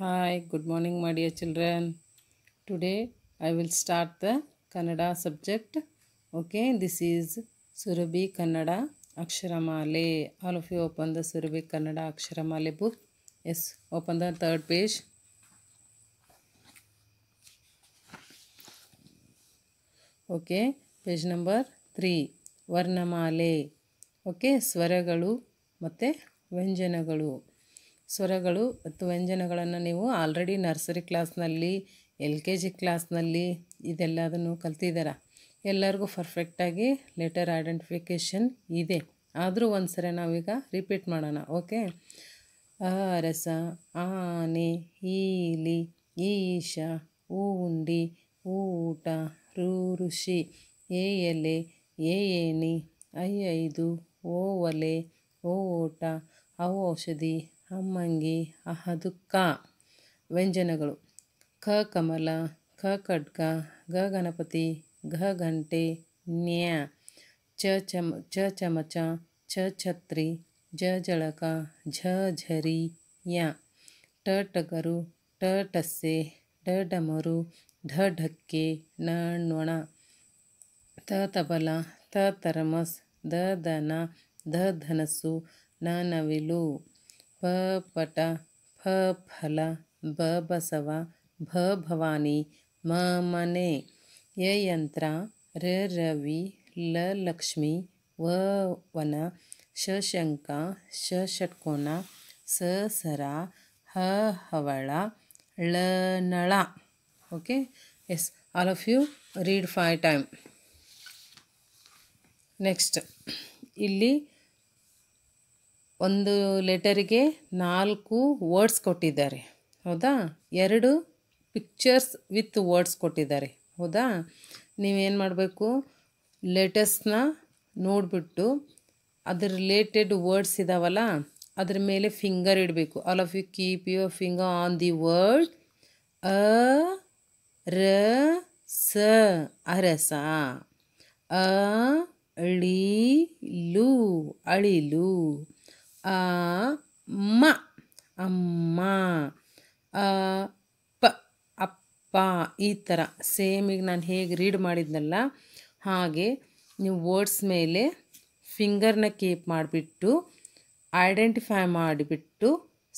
Hi, good morning my dear children. Today I will start the Kannada subject. Okay, this is Surabhi Kannada Aksharamale. All of you open the Surabhi Kannada Aksharamale book. Yes, open the third page. Okay, page number 3. Varnamale. Okay, Swaragalu Mate Venjanagalu. ಸ್ವರಗಳು ಮತ್ತು ವ್ಯಂಜನಗಳನ್ನು ನೀವು already nursery ಕ್ಲಾಸ್ನಲ್ಲಿ L K G ಕ್ಲಾಸ್ನಲ್ಲಿ ಇದೆಲ್ಲದನ್ನು ಕಲ್ತಿದ್ದೀರ ಎಲ್ಲರಿಗೂ ಪರ್ಫೆಕ್ಟಾಗಿ letter identification ಇದೆ ಆದರೂ ಒಂದು ಸರಿ ನಾವೀಗ ರಿಪೀಟ್ ಮಾಡೋಣ ಓಕೆ ರಸ ಆನೆ ಈಲಿ ಈಶ ಉಂಡಿ ಊಟ ರು ಋಷಿ ಏ ಎಲೆ ಏ ಏಣಿ ಐ ಐದು ಓ ಒಲೆ ಓಟ ಔಷಧಿ ಅಮ್ಮಂಗಿ ಅಹದು ಕ ವ್ಯಂಜನಗಳು ಖ ಕಮಲ ಖ ಖಡ್ಗ ಗ ಗಣಪತಿ ಘ ಘಂಟೆ ನ್ಯಾ ಚ ಚಮ ಚ ಚಮಚ ಛ ಛತ್ರಿ ಜ ಜಳಕ ಝ ಝರಿ ಯ ಟ ಟಗರು ಟ ಟಸ್ಸೆ ಡ ಡಮರು ಢ ಢಕ್ಕೆ ಣ ನೊಣ ತ ತಬಲ ತ ತರಮಸ್ ದ ದನ ಧ ಧನಸ್ಸು ನ ನವಿಲು प पटा फ फला ब बसवा भ भवानी म मने य यंत्रा र रवि ल लक्ष्मी व वन श शंका श षटकोना स सरा ह हवला ल नला okay yes all of you read five time next ಇಲ್ಲಿ ಒಂದು ಲೆಟರಿಗೆ ನಾಲ್ಕು ವರ್ಡ್ಸ್ ಕೊಟ್ಟಿದ್ದಾರೆ ಹೌದಾ ಎರಡು ಪಿಕ್ಚರ್ಸ್ ವಿತ್ ವರ್ಡ್ಸ್ ಕೊಟ್ಟಿದ್ದಾರೆ ಹೌದಾ ನೀವೇನು ಮಾಡಬೇಕು ಲೆಟರ್ಸ್ನ ನೋಡಿಬಿಟ್ಟು ಅದ್ರ ರಿಲೇಟೆಡ್ ವರ್ಡ್ಸ್ ಇದ್ದಾವಲ್ಲ ಅದ್ರ ಮೇಲೆ ಫಿಂಗರ್ ಇಡಬೇಕು all of you keep your finger on the word ಅ ರ ಸ ಅರಸ ಅ ಅಳಿಲು ಅಳಿಲು ಅಮ್ಮ ಅಮ್ಮ ಅಪ್ಪ ಅಪ್ಪ ಈ ಥರ ಸೇಮ್ ಈಗ ನಾನು ಹೇಗೆ ರೀಡ್ ಮಾಡಿದ್ನಲ್ಲ ಹಾಗೆ ನೀವು ವರ್ಡ್ಸ್ ಮೇಲೆ ಫಿಂಗರ್ನ ಕೀಪ್ ಮಾಡಿಬಿಟ್ಟು ಐಡೆಂಟಿಫೈ ಮಾಡಿಬಿಟ್ಟು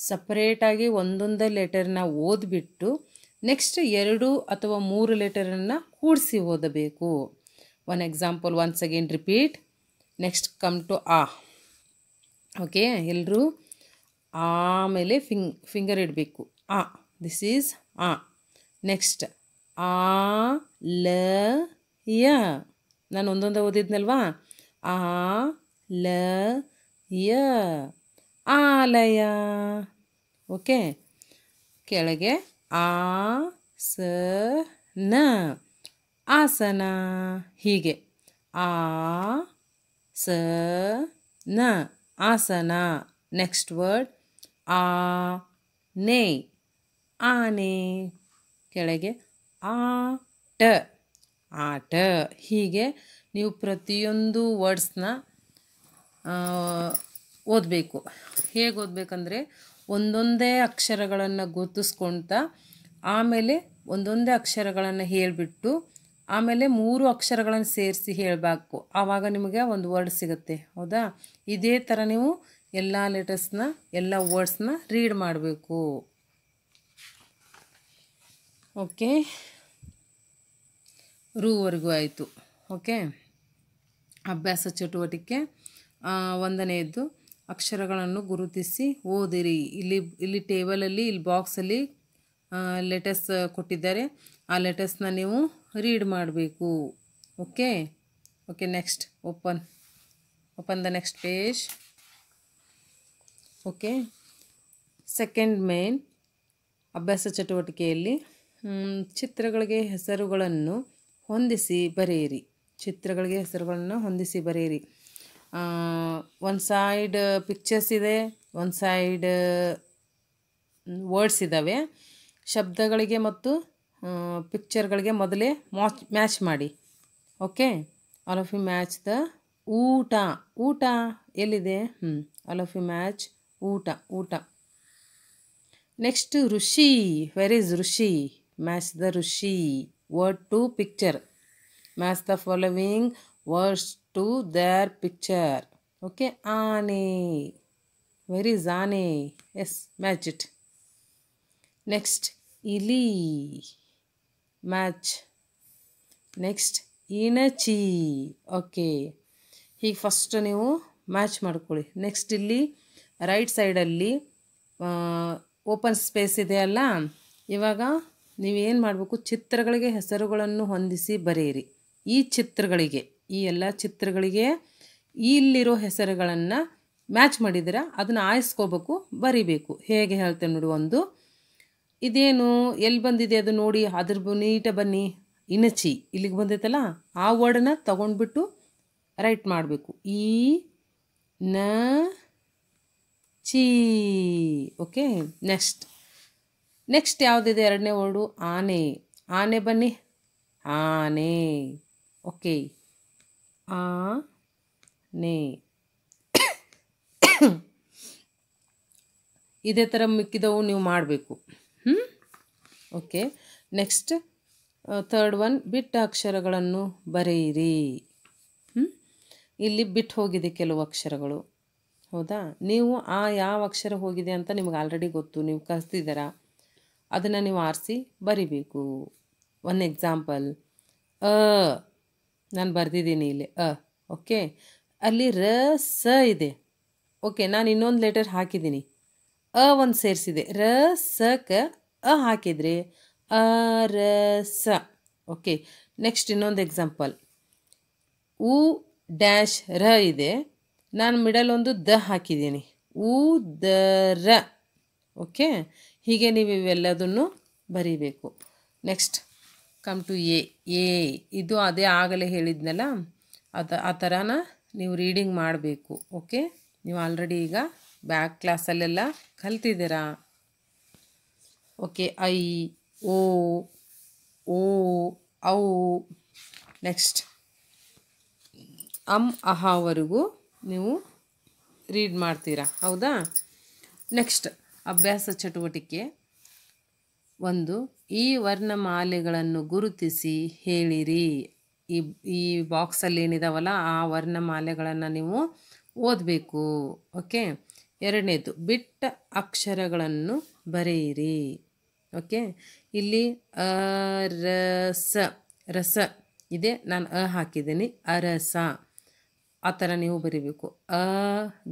ಸಪ್ರೇಟಾಗಿ ಒಂದೊಂದೇ ಲೆಟರ್ನ ಓದಿಬಿಟ್ಟು ನೆಕ್ಸ್ಟ್ ಎರಡು ಅಥವಾ ಮೂರು ಲೆಟರನ್ನು ಕೂಡಿಸಿ ಓದಬೇಕು one example once again repeat next come to ಆ ಓಕೆ ಎಲ್ಲರೂ ಆಮೇಲೆ ಫಿಂಗ್ ಫಿಂಗರ್ ಇಡಬೇಕು ಆ ದಿಸ್ ಈಸ್ ಆ ನೆಕ್ಸ್ಟ್ ಆ ಲ ಯ ನಾನು ಒಂದೊಂದು ಓದಿದ್ನಲ್ವಾ ಆ ಲ ಯ ಆಲಯ ಓಕೆ ಕೆಳಗೆ ಆ ಸ ನ ಆಸನ ಹೀಗೆ ಆ ಸ ನ ಆಸನ ನೆಕ್ಸ್ಟ್ ವರ್ಡ್ ಆ ನೇ ಆನೆ ಕೆಳಗೆ ಆ ಆಟ ಆಟ ಹೀಗೆ ನೀವು ಪ್ರತಿಯೊಂದು ವರ್ಡ್ಸ್ನ ಓದಬೇಕು ಹೇಗೆ ಓದಬೇಕಂದ್ರೆ ಒಂದೊಂದೇ ಅಕ್ಷರಗಳನ್ನು ಗುರುತಿಸ್ಕೊಳ್ತಾ ಆಮೇಲೆ ಒಂದೊಂದೇ ಅಕ್ಷರಗಳನ್ನು ಹೇಳಿಬಿಟ್ಟು ಆಮೇಲೆ ಮೂರು ಅಕ್ಷರಗಳನ್ನು ಸೇರಿಸಿ ಹೇಳಬೇಕು ಆವಾಗ ನಿಮಗೆ ಒಂದು ವರ್ಡ್ ಸಿಗುತ್ತೆ ಹೌದಾ ಇದೇ ಥರ ನೀವು ಎಲ್ಲ ಲೆಟರ್ಸ್ನ ಎಲ್ಲ ವರ್ಡ್ಸ್ನ ರೀಡ್ ಮಾಡಬೇಕು ಓಕೆ ರೂವರೆಗೂ ಆಯಿತು ಓಕೆ ಅಭ್ಯಾಸ ಚಟುವಟಿಕೆ ಒಂದನೆಯದ್ದು ಅಕ್ಷರಗಳನ್ನು ಗುರುತಿಸಿ ಓದಿರಿ ಇಲ್ಲಿ ಇಲ್ಲಿ ಟೇಬಲಲ್ಲಿ ಇಲ್ಲಿ ಬಾಕ್ಸಲ್ಲಿ ಲೆಟಸ್ ಕೊಟ್ಟಿದ್ದಾರೆ ಆ ಲೆಟಸ್ನ ನೀವು ರೀಡ್ ಮಾಡಬೇಕು okay okay next open open the next page okay second ಮೇನ್ ಅಭ್ಯಾಸ ಚಟುವಟಿಕೆಯಲ್ಲಿ ಚಿತ್ರಗಳಿಗೆ ಹೆಸರುಗಳನ್ನು ಹೊಂದಿಸಿ ಬರೆಯಿರಿ ಚಿತ್ರಗಳಿಗೆ ಹೆಸರುಗಳನ್ನು ಹೊಂದಿಸಿ ಬರೆಯಿರಿ ಒಂದು ಸೈಡ್ ಪಿಕ್ಚರ್ಸ್ ಇದೆ ಒನ್ ಸೈಡ್ ವರ್ಡ್ಸ್ ಇದ್ದಾವೆ ಶಬ್ದಗಳಿಗೆ ಮತ್ತು ಪಿಕ್ಚರ್ಗಳಿಗೆ ಮೊದಲೇ ಮಾಚ್ ಮ್ಯಾಚ್ ಮಾಡಿ okay all of you match the ಊಟ ಊಟ ಎಲ್ಲಿದೆ ಹ್ಞೂ ಆಲ್ ಆಫ್ ಯು ಮ್ಯಾಚ್ ಊಟ ಊಟ ನೆಕ್ಸ್ಟ್ ಋಷಿ ವೆರ್ ಈಸ್ ಋಷಿ ಮ್ಯಾಚ್ ದ ಋಷಿ word to picture match the following words to their picture okay ಆನೆ ವೆರ್ ಈಸ್ ಆನೆ ಎಸ್ ಮ್ಯಾಚ್ ಇಟ್ ನೆಕ್ಸ್ಟ್ ಇಲಿ ಮ್ಯಾಚ್ ನೆಕ್ಸ್ಟ್ ಇಣಚಿ ಓಕೆ ಹೀಗೆ ಫಸ್ಟ್ ನೀವು ಮ್ಯಾಚ್ ಮಾಡ್ಕೊಳ್ಳಿ ನೆಕ್ಸ್ಟ್ ಇಲ್ಲಿ ರೈಟ್ ಸೈಡಲ್ಲಿ ಓಪನ್ ಸ್ಪೇಸ್ ಇದೆ ಅಲ್ಲ ಇವಾಗ ನೀವೇನು ಮಾಡಬೇಕು ಚಿತ್ರಗಳಿಗೆ ಹೆಸರುಗಳನ್ನು ಹೊಂದಿಸಿ ಬರೆಯಿರಿ ಈ ಚಿತ್ರಗಳಿಗೆ ಈ ಎಲ್ಲ ಚಿತ್ರಗಳಿಗೆ ಇಲ್ಲಿರೋ ಹೆಸರುಗಳನ್ನು ಮ್ಯಾಚ್ ಮಾಡಿದರೆ ಅದನ್ನು ಆಯಿಸ್ಕೋಬೇಕು ಬರಿಬೇಕು ಹೇಗೆ ಹೇಳ್ತೇನೆ ನೋಡಿ ಒಂದು ಇದೇನು ಎಲ್ಲಿ ಬಂದಿದೆ ಅದು ನೋಡಿ ಅದ್ರ ನೀಟ ಬನ್ನಿ ಇನಚಿ ಇಲ್ಲಿಗೆ ಬಂದೈತಲ್ಲ ಆ ವರ್ಡನ್ನ ತಗೊಂಡ್ಬಿಟ್ಟು ರೈಟ್ ಮಾಡಬೇಕು ಈ ನ ಚಿ ಓಕೆ ನೆಕ್ಸ್ಟ್ ನೆಕ್ಸ್ಟ್ ಯಾವುದಿದೆ ಎರಡನೇ ವರ್ಡು ಆನೆ ಆನೆ ಬನ್ನಿ ಆನೆ ಓಕೆ ಆ ನೇ ಇದೇ ಥರ ಮಿಕ್ಕಿದವು ನೀವು ಮಾಡಬೇಕು ಹ್ಞೂ ಓಕೆ ನೆಕ್ಸ್ಟ್ ಥರ್ಡ್ ಒನ್ ಬಿಟ್ ಅಕ್ಷರಗಳನ್ನು ಬರೆಯಿರಿ ಹ್ಞೂ ಇಲ್ಲಿ ಬಿಟ್ಟು ಹೋಗಿದೆ ಕೆಲವು ಅಕ್ಷರಗಳು ಹೌದಾ ನೀವು ಆ ಯಾವ ಅಕ್ಷರ ಹೋಗಿದೆ ಅಂತ ನಿಮ್ಗೆ ಆಲ್ರೆಡಿ ಗೊತ್ತು ನೀವು ಕಳಿಸ್ತಿದ್ದೀರಾ ಅದನ್ನು ನೀವು ಆರಿಸಿ ಬರಿಬೇಕು ಒನ್ ಎಕ್ಸಾಂಪಲ್ ಅ ನಾನು ಬರೆದಿದ್ದೀನಿ ಇಲ್ಲಿ ಅ ಓಕೆ ಅಲ್ಲಿ ರ ಸ ಇದೆ ಓಕೆ ನಾನು ಇನ್ನೊಂದು ಲೆಟರ್ ಹಾಕಿದ್ದೀನಿ ಅ ಒಂದು ಸೇರಿಸಿದೆ ರ ಸ ಕ ಅ ಹಾಕಿದರೆ ಅ ರ ಸ ಓಕೆ ನೆಕ್ಸ್ಟ್ ಇನ್ನೊಂದು ಎಕ್ಸಾಂಪಲ್ ಉ ಡ್ಯಾಶ್ ರ ಇದೆ ನಾನು ಮಿಡಲ್ ಒಂದು ದ ಹಾಕಿದ್ದೀನಿ ಉ ದ ರ ಓಕೆ ಹೀಗೆ ನೀವು ಇವೆಲ್ಲದನ್ನು ಬರೀಬೇಕು ನೆಕ್ಸ್ಟ್ ಕಮ್ ಟು ಎ ಎ ಇದು ಅದೇ ಆಗಲೇ ಹೇಳಿದ್ನಲ್ಲ ಅದು ಆ ಥರನ ನೀವು ರೀಡಿಂಗ್ ಮಾಡಬೇಕು ಓಕೆ ನೀವು ಆಲ್ರೆಡಿ ಈಗ ಬ್ಯಾಕ್ ಕ್ಲಾಸಲ್ಲೆಲ್ಲ ಕಲ್ತಿದ್ದೀರಾ ಓಕೆ ಐ ಓ ಓ ಔ ನೆಕ್ಸ್ಟ್ ಅಮ್ ಅಹಾವರೆಗೂ ನೀವು ರೀಡ್ ಮಾಡ್ತೀರಾ ಹೌದಾ ನೆಕ್ಸ್ಟ್ ಅಭ್ಯಾಸ ಚಟುವಟಿಕೆ ಒಂದು ಈ ವರ್ಣಮಾಲೆಗಳನ್ನು ಗುರುತಿಸಿ ಹೇಳಿರಿ ಈ ಈ ಬಾಕ್ಸಲ್ಲಿ ಏನಿದಾವಲ್ಲ ಆ ವರ್ಣಮಾಲೆಗಳನ್ನು ನೀವು ಓದಬೇಕು ಓಕೆ ಎರಡನೇದು ಬಿಟ್ಟ ಅಕ್ಷರಗಳನ್ನು ಬರೆಯಿರಿ ಓಕೆ ಇಲ್ಲಿ ಅ ರಸ ರಸ ಇದೆ ನಾನು ಅ ಹಾಕಿದ್ದೀನಿ ಅರಸ ಆ ಥರ ನೀವು ಬರಿಬೇಕು ಅ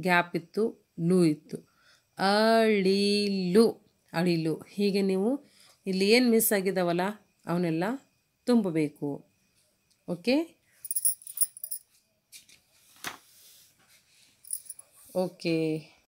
ಗ್ಯಾಪ್ ಇತ್ತು ಲು ಇತ್ತು ಅಳಿಲು ಅಳಿಲು ಹೀಗೆ ನೀವು ಇಲ್ಲಿ ಏನು ಮಿಸ್ ಆಗಿದ್ದಾವಲ್ಲ ಅವನ್ನೆಲ್ಲ ತುಂಬಬೇಕು ಓಕೆ ಓಕೆ